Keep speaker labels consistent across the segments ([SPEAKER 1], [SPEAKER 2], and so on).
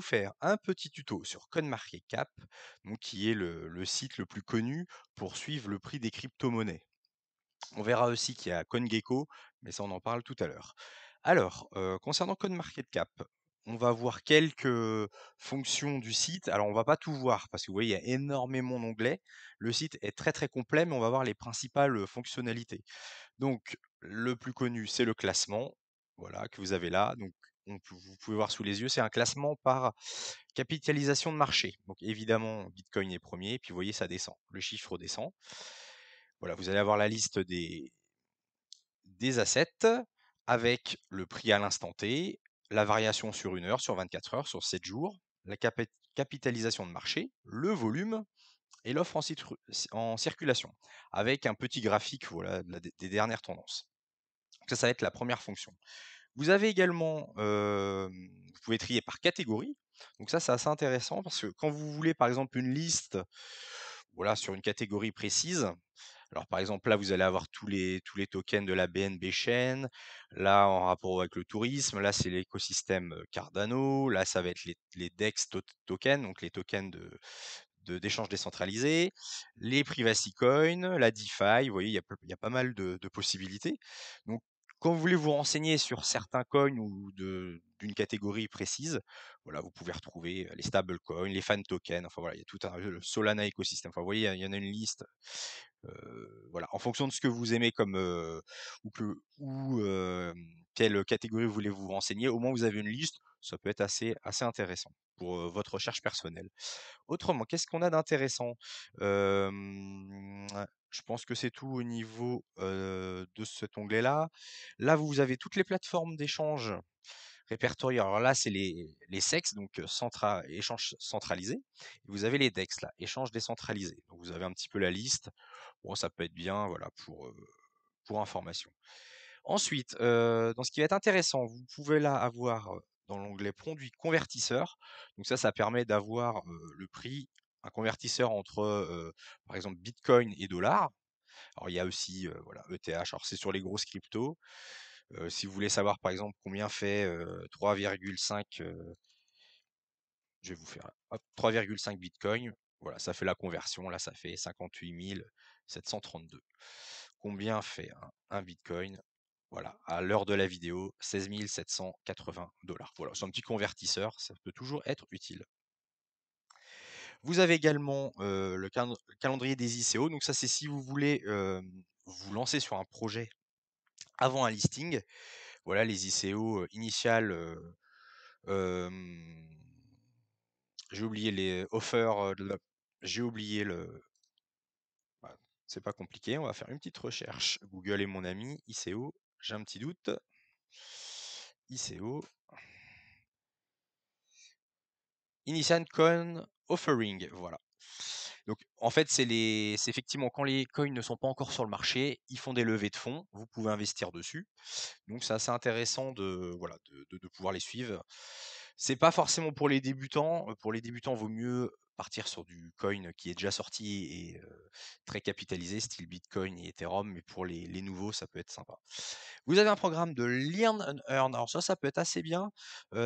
[SPEAKER 1] faire un petit tuto sur CoinMarketCap, donc qui est le, site le plus connu pour suivre le prix des crypto-monnaies. On verra aussi qu'il y a CoinGecko, mais ça on en parle tout à l'heure. Alors, euh, concernant CoinMarketCap, on va voir quelques fonctions du site. Alors, on va pas tout voir parce que vous voyez, il y a énormément d'onglets. Le site est très très complet, mais on va voir les principales fonctionnalités. Donc, le plus connu, c'est le classement, voilà, que vous avez là. Donc, vous pouvez voir sous les yeux, c'est un classement par capitalisation de marché. Donc évidemment, Bitcoin est premier, puis vous voyez, ça descend. Le chiffre descend. Voilà, vous allez avoir la liste des, des assets avec le prix à l'instant T, la variation sur une heure, sur 24 heures, sur 7 jours, la capitalisation de marché, le volume et l'offre en, circulation, avec un petit graphique des dernières tendances. ça, ça va être la première fonction. Vous avez également, vous pouvez trier par catégorie. Donc ça, c'est assez intéressant parce que quand vous voulez, par exemple, une liste, voilà, sur une catégorie précise. Alors par exemple là vous allez avoir tous les tous les tokens de la BNB chaîne, là en rapport avec le tourisme, là c'est l'écosystème Cardano, là ça va être les, DEX tokens, donc les tokens de, d'échanges décentralisés, les privacy coins, la DeFi, vous voyez, il y a, pas mal de, de, possibilités. Donc quand vous voulez vous renseigner sur certains coins ou d'une catégorie précise, voilà, vous pouvez retrouver euh, les stable coins, les fan tokens, enfin voilà, il y a tout un Solana écosystème. Enfin, vous voyez, il y en a une liste. Euh, voilà, en fonction de ce que vous aimez comme euh, ou quelle catégorie vous voulez vous renseigner, au moins vous avez une liste, ça peut être assez assez intéressant pour votre recherche personnelle. Autrement, qu'est-ce qu'on a d'intéressant je pense que c'est tout au niveau de cet onglet-là. Là, vous avez toutes les plateformes d'échange répertoriées. Alors là, c'est les, les sexes, donc centra, échange centralisé. vous avez les DEX, là, échange décentralisé. Donc vous avez un petit peu la liste. Bon, ça peut être bien, voilà, pour, pour information. Ensuite, dans ce qui va être intéressant, vous pouvez là avoir dans l'onglet produit convertisseur. Donc ça, ça permet d'avoir le prix, un convertisseur entre, par exemple, Bitcoin et dollars. Alors, il y a aussi voilà, ETH, alors c'est sur les grosses cryptos. si vous voulez savoir, par exemple, combien fait 3,5, je vais vous faire 3,5 Bitcoin. Voilà, ça fait la conversion. Là, ça fait 58 732. Combien fait un, un Bitcoin voilà, à l'heure de la vidéo, 16 780 dollars. Voilà, c'est un petit convertisseur, ça peut toujours être utile. Vous avez également le, calendrier des ICO. Donc ça, c'est si vous voulez vous lancer sur un projet avant un listing. Voilà les ICO initiales. j'ai oublié les offers. J'ai oublié le. Bah, c'est pas compliqué. On va faire une petite recherche. Google est mon ami. ICO. J'ai un petit doute. ICO. Initial Con offering. Voilà. Donc en fait, c'est les... effectivement quand les coins ne sont pas encore sur le marché, ils font des levées de fonds, vous pouvez investir dessus. Donc c'est assez intéressant de, voilà, de, pouvoir les suivre. C'est pas forcément pour les débutants. Euh, pour les débutants, il vaut mieux partir sur du coin qui est déjà sorti et très capitalisé, style Bitcoin et Ethereum, mais pour les, nouveaux, ça peut être sympa. Vous avez un programme de Learn and Earn, alors ça, ça peut être assez bien,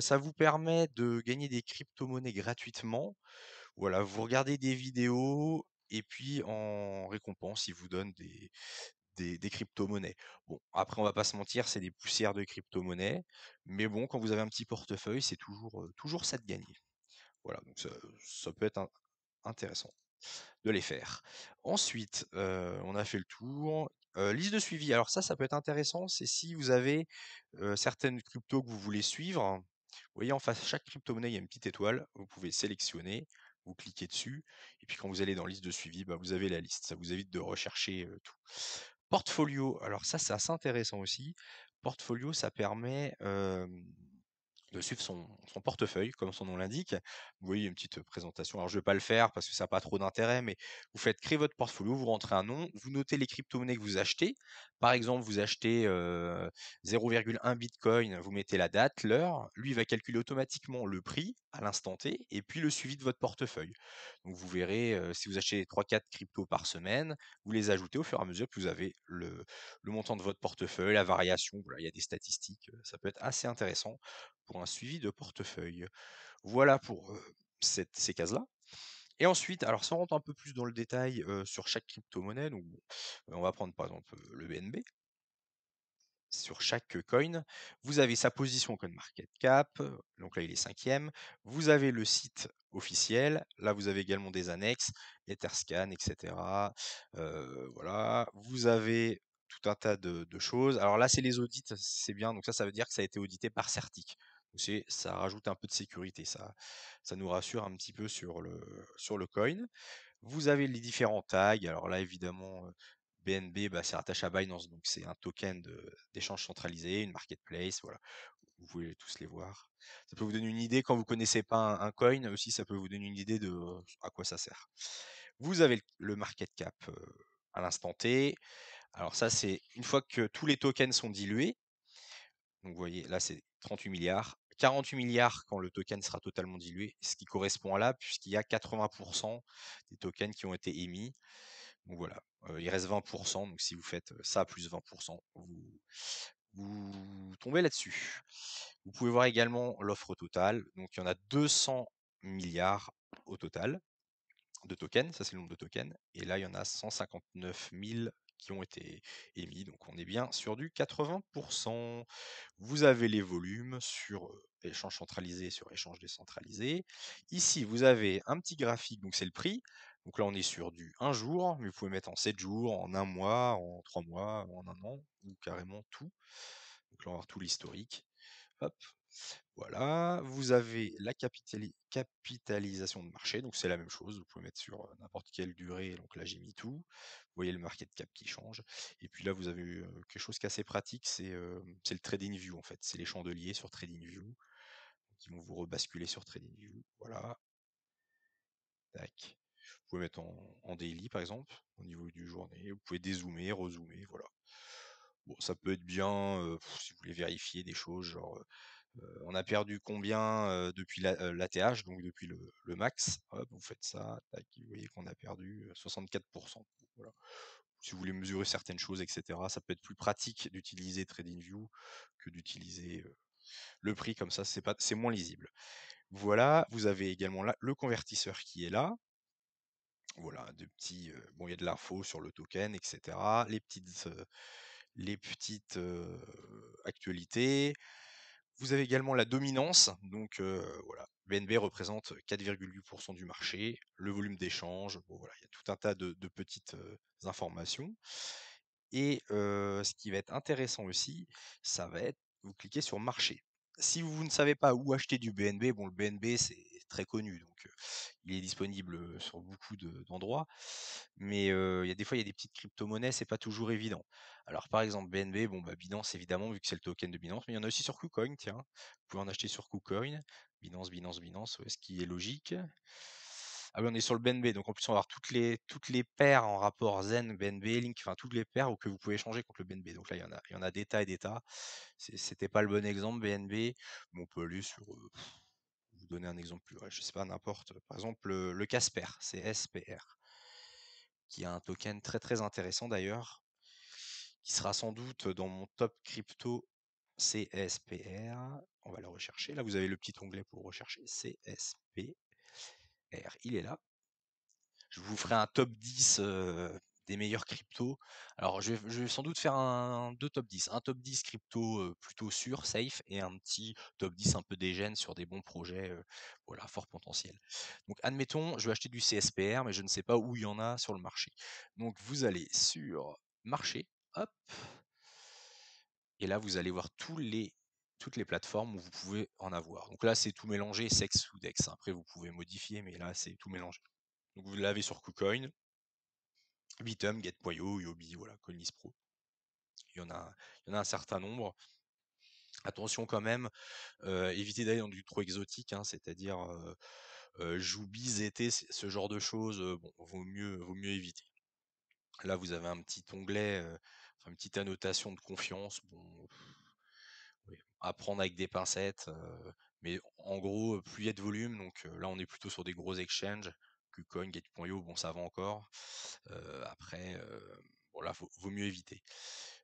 [SPEAKER 1] ça vous permet de gagner des crypto-monnaies gratuitement. Voilà, vous regardez des vidéos et puis en récompense, ils vous donnent des, des, crypto-monnaies. Bon, après, on va pas se mentir, c'est des poussières de crypto-monnaies, mais bon, quand vous avez un petit portefeuille, c'est toujours, toujours ça de gagner. Voilà, donc ça, peut être intéressant de les faire. Ensuite, euh, on a fait le tour. Euh, liste de suivi. Alors ça, ça peut être intéressant, c'est si vous avez euh, certaines cryptos que vous voulez suivre. Vous voyez, en face, chaque crypto-monnaie, il y a une petite étoile. Vous pouvez sélectionner, vous cliquez dessus. Et puis quand vous allez dans liste de suivi, bah, vous avez la liste. Ça vous évite de rechercher tout. Portfolio. Alors ça, c'est assez intéressant aussi. Portfolio, ça permet de suivre son, portefeuille, comme son nom l'indique. Vous voyez une petite présentation. Alors, je ne vais pas le faire parce que ça n'a pas trop d'intérêt, mais vous faites créer votre portfolio, vous rentrez un nom, vous notez les crypto-monnaies que vous achetez. Par exemple, vous achetez 0,1 euh, Bitcoin, vous mettez la date, l'heure. Lui, il va calculer automatiquement le prix à l'instant T, et puis le suivi de votre portefeuille. Donc vous verrez, si vous achetez 3-4 cryptos par semaine, vous les ajoutez au fur et à mesure, que vous avez le, montant de votre portefeuille, la variation, il y a des statistiques, ça peut être assez intéressant pour un suivi de portefeuille. Voilà pour ces cases-là. Et ensuite, alors ça rentre un peu plus dans le détail sur chaque crypto-monnaie, donc on va prendre par exemple le BNB chaque coin. Vous avez sa position comme market cap, donc là il est cinquième. Vous avez le site officiel, là vous avez également des annexes, Etherscan, etc. voilà, vous avez tout un tas de, choses. Alors là c'est les audits, c'est bien, donc ça ça veut dire que ça a été audité par Certic ça rajoute un peu de sécurité, ça, ça nous rassure un petit peu sur le, sur le coin. Vous avez les différents tags, alors là évidemment BNB, bah, c'est rattaché à Binance, donc c'est un token d'échange centralisé, une marketplace, voilà. Vous voulez tous les voir. Ça peut vous donner une idée quand vous connaissez pas un, coin aussi, ça peut vous donner une idée de euh, à quoi ça sert. Vous avez le market cap euh, à l'instant T. Alors ça, c'est une fois que tous les tokens sont dilués. Donc vous voyez, là c'est 38 milliards. 48 milliards quand le token sera totalement dilué, ce qui correspond à là, puisqu'il y a 80% des tokens qui ont été émis. Donc voilà, il reste 20%, donc si vous faites ça plus 20%, vous, tombez là-dessus. Vous pouvez voir également l'offre totale. Donc il y en a 200 milliards au total de tokens, ça c'est le nombre de tokens. Et là il y en a 159 000 qui ont été émis. Donc on est bien sur du 80%. Vous avez les volumes sur échange centralisé sur échange décentralisé. Ici vous avez un petit graphique, donc c'est le prix. Donc là, on est sur du un jour, mais vous pouvez mettre en 7 jours, en 1 mois, en 3 mois, en 1 an, ou carrément tout. Donc là, on va tout l'historique. Hop, voilà, vous avez la capitalisation de marché, donc c'est la même chose, vous pouvez mettre sur euh, n'importe quelle durée, donc là j'ai mis tout, vous voyez le market cap qui change, et puis là vous avez euh, quelque chose qui est assez pratique, euh, c'est le trading view en fait, c'est les chandeliers sur trading view, qui vont vous rebasculer sur trading view, voilà, tac, vous pouvez mettre en, daily par exemple, au niveau du journée. Vous pouvez dézoomer, rezoomer, voilà. Bon, ça peut être bien si vous voulez vérifier des choses, genre on a perdu combien depuis l'ATH, donc depuis le, max. vous faites ça, vous voyez qu'on a perdu 64%. Si vous voulez mesurer certaines choses, etc., ça peut être plus pratique d'utiliser TradingView que d'utiliser le prix comme ça, c'est pas, c'est moins lisible. Voilà, vous avez également le convertisseur qui est là. Voilà, des petits. bon, il y a de l'info sur le token, etc. Les petites, les petites actualités. Vous avez également la dominance. Donc voilà, BNB représente 4,8% du marché, le volume d'échange. voilà, il y a tout un tas de, petites informations. Et ce qui va être intéressant aussi, ça va être vous cliquez sur marché. Si vous ne savez pas où acheter du BNB, bon, le BNB, c'est très connu, donc il est disponible sur beaucoup d'endroits. mais il y a des fois, il y a des petites crypto-monnaies, c'est pas toujours évident. Alors par exemple, BNB, bon, bah, Binance évidemment, vu que c'est le token de Binance, mais il y en a aussi sur KuCoin, tiens. Vous pouvez en acheter sur KuCoin, Binance, Binance, Binance, ce qui est logique. Ah oui, on est sur le BNB, donc en plus on va avoir toutes les, toutes les paires en rapport Zen, BNB, Link, enfin toutes les paires que vous pouvez échanger contre le BNB. Donc là, il y en a, il y en a des tas et des C'était pas le bon exemple, BNB, on peut aller sur, donner un exemple plus, je sais pas, n'importe. Par exemple, le, Casper, c'est qui a un token très très intéressant d'ailleurs, qui sera sans doute dans mon top crypto CSPR. On va le rechercher. Là, vous avez le petit onglet pour rechercher CSPR. Il est là. Je vous ferai un top 10 meilleurs cryptos. Alors, je vais, sans doute faire un, deux top 10. Un top 10 crypto plutôt sûr, safe, et un petit top 10 un peu gènes sur des bons projets, voilà, fort potentiel. Donc, admettons, je vais acheter du CSPR, mais je ne sais pas où il y en a sur le marché. Donc, vous allez sur marché, hop, et là, vous allez voir tous les toutes les plateformes où vous pouvez en avoir. Donc là, c'est tout mélangé, sexe ou dex. Après, vous pouvez modifier, mais là, c'est tout mélangé. Donc vous l'avez sur KuCoin, Bitum, GetPoyo, Yobi, voilà, Pro. Il y, en a, il y en a un certain nombre. Attention quand même, évitez d'aller dans du trop exotique, hein, c'est-à-dire euh, Joubi, ce genre de choses, vaut mieux, vaut mieux éviter. Là, vous avez un petit onglet, une petite annotation de confiance. Bon, avec des pincettes, mais en gros, plus il y a de volume, donc là, on est plutôt sur des gros exchanges coin, Gate.io, bon ça va encore. Euh, après, voilà, euh, vaut, mieux éviter.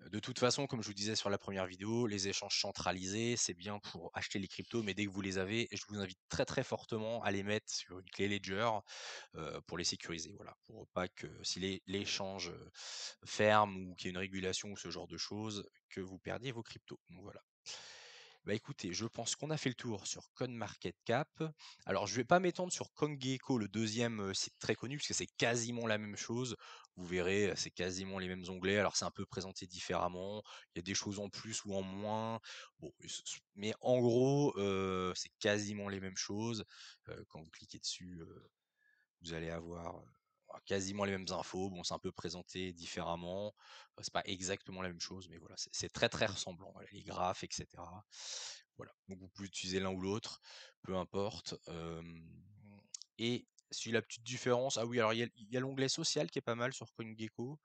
[SPEAKER 1] Euh, de toute façon, comme je vous disais sur la première vidéo, les échanges centralisés, c'est bien pour acheter les cryptos, mais dès que vous les avez, je vous invite très très fortement à les mettre sur une clé Ledger pour les sécuriser. Voilà, pour pas que si l'échange ferme ou qu'il y ait une régulation ou ce genre de choses, que vous perdiez vos cryptos. Donc voilà. Bah écoutez, je pense qu'on a fait le tour sur Cap. Alors, je ne vais pas m'étendre sur CoinGecko, le deuxième, c'est très connu parce que c'est quasiment la même chose. Vous verrez, c'est quasiment les mêmes onglets. Alors, c'est un peu présenté différemment. Il y a des choses en plus ou en moins. mais en gros, c'est quasiment les mêmes choses. quand vous cliquez dessus, vous allez avoir quasiment les mêmes infos. Bon, c'est un peu présenté différemment. Euh, c'est pas exactement la même chose, mais voilà, c'est très très mmh. ressemblant. les graphes, etc. Voilà. Donc vous pouvez utiliser l'un ou l'autre, peu importe. et si la petite différence, ah oui, alors il y a, l'onglet social qui est pas mal sur CoinGecko.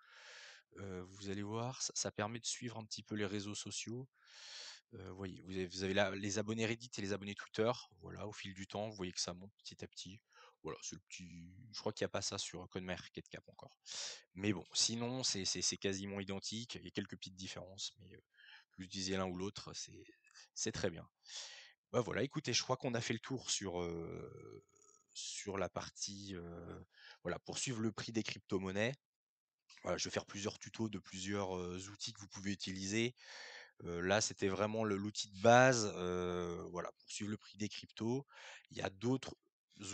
[SPEAKER 1] Euh, vous allez voir, ça, permet de suivre un petit peu les réseaux sociaux. Euh, voyez, vous avez, vous avez là les abonnés Reddit et les abonnés Twitter. Voilà, au fil du temps, vous voyez que ça monte petit à petit. Voilà, c'est le petit. Je crois qu'il n'y a pas ça sur Code encore. Mais bon, sinon, c'est quasiment identique. Il y a quelques petites différences, mais vous plus disais l'un ou l'autre, c'est très bien. Bah voilà, écoutez, je crois qu'on a fait le tour sur, sur la partie voilà, pour suivre le prix des crypto-monnaies. Voilà, je vais faire plusieurs tutos de plusieurs outils que vous pouvez utiliser. là, c'était vraiment l'outil de base voilà, pour suivre le prix des cryptos. Il y a d'autres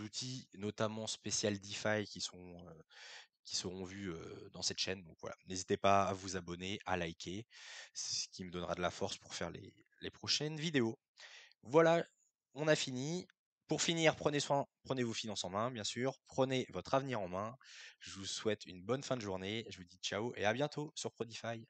[SPEAKER 1] outils, notamment spécial DeFi, qui sont euh, qui seront vus euh, dans cette chaîne. Donc voilà, n'hésitez pas à vous abonner, à liker, ce qui me donnera de la force pour faire les, les prochaines vidéos. Voilà, on a fini. Pour finir, prenez soin, prenez vos finances en main, bien sûr, prenez votre avenir en main. Je vous souhaite une bonne fin de journée. Je vous dis ciao et à bientôt sur ProDeFi.